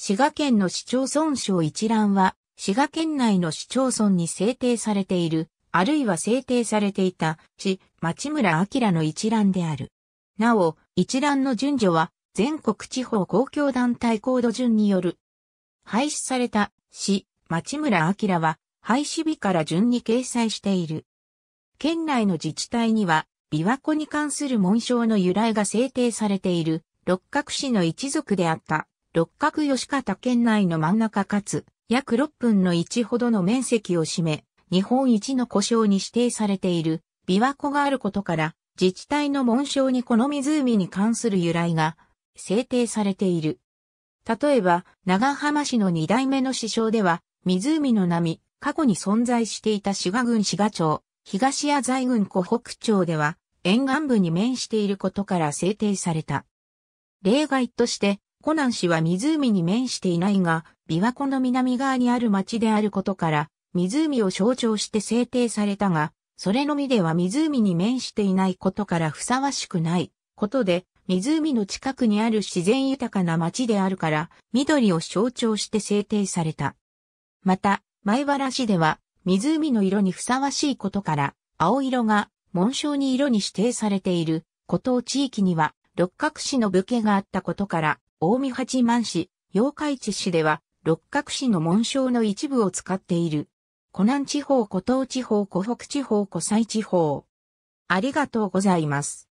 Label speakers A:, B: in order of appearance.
A: 滋
B: 賀県の市町村省一覧は、滋賀県内の市町村に制定されている、あるいは制定されていた、市、町村明の一覧である。なお、一覧の順序は、全国地方公共団体コード順による。廃止された、市、町村明は、廃止日から順に掲載している。県内の自治体には、琵琶湖に関する紋章の由来が制定されている、六角市の一族であった六角吉方県内の真ん中かつ、約6分の1ほどの面積を占め、日本一の故障に指定されている、琵琶湖があることから、自治体の紋章にこの湖に関する由来が制定されている。例えば、長浜市の2代目の市章では、湖の波、過去に存在していた滋賀郡滋賀町、東谷在郡湖北町では、沿岸部に面していることから制定された。例外として、コナン市は湖に面していないが、琵琶湖の南側にある町であることから、湖を象徴して制定されたが、それのみでは湖に面していないことからふさわしくないことで、湖の近くにある自然豊かな町であるから、緑を象徴して制定された。また、前原市では、湖の色にふさわしいことから、青色が紋章に色に指定されている、ことを地域には、六角市の武家があったことから、近江八幡市、八日市市では、六角市の紋章の一部を使っている。湖南地方、湖東地方、湖北地方、湖西地方。ありがとうございます。